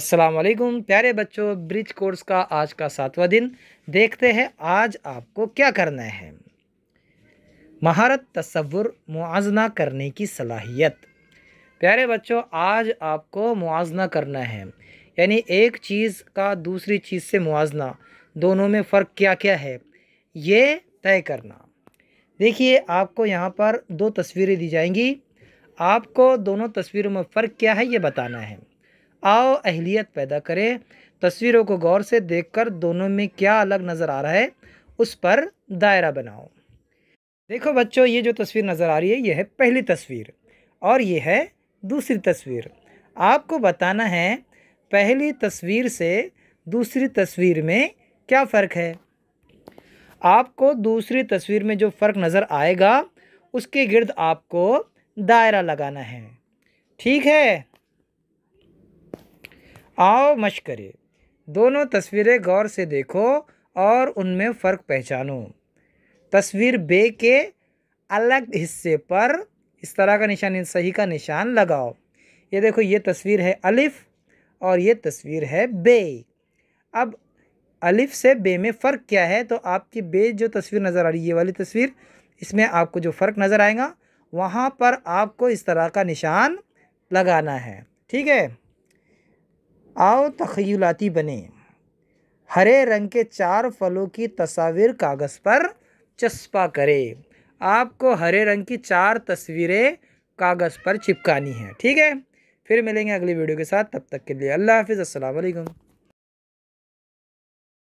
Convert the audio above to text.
السلام علیکم پیارے بچوں برج کورس کا آج کا ساتواں دن دیکھتے ہیں آج آپ کو کیا کرنا ہے مہارت تصور موازنہ کرنے کی صلاحیت پیارے بچوں آج آپ کو موازنہ کرنا ہے یعنی ایک چیز کا دوسری چیز سے موازنہ دونوں میں فرق کیا کیا ہے یہ طے کرنا دیکھیے آپ کو یہاں پر دو تصویریں دی جائیں گی آپ کو دونوں تصویروں میں فرق کیا ہے یہ بتانا ہے آؤ اہلیت پیدا کرے تصویروں کو غور سے دیکھ کر دونوں میں کیا الگ نظر آ رہا ہے اس پر دائرہ بناؤ دیکھو بچوں یہ جو تصویر نظر آ رہی ہے یہ ہے پہلی تصویر اور یہ ہے دوسری تصویر آپ کو بتانا ہے پہلی تصویر سے دوسری تصویر میں کیا فرق ہے آپ کو دوسری تصویر میں جو فرق نظر آئے گا اس کے گرد آپ کو دائرہ لگانا ہے ٹھیک ہے آؤ کرے دونوں تصویریں غور سے دیکھو اور ان میں فرق پہچانو تصویر بے کے الگ حصے پر اس طرح کا نشان یعنی صحیح کا نشان لگاؤ یہ دیکھو یہ تصویر ہے الف اور یہ تصویر ہے بے اب الف سے بے میں فرق کیا ہے تو آپ کی بے جو تصویر نظر آ رہی ہے یہ والی تصویر اس میں آپ کو جو فرق نظر آئے گا وہاں پر آپ کو اس طرح کا نشان لگانا ہے ٹھیک ہے آؤ تخیلاتی بنیں ہرے رنگ کے چار پھلوں کی تصاویر کاغذ پر چسپا کرے آپ کو ہرے رنگ کی چار تصویریں کاغذ پر چپکانی ہیں ٹھیک ہے پھر ملیں گے اگلی ویڈیو کے ساتھ تب تک کے لیے اللہ حافظ السلام علیکم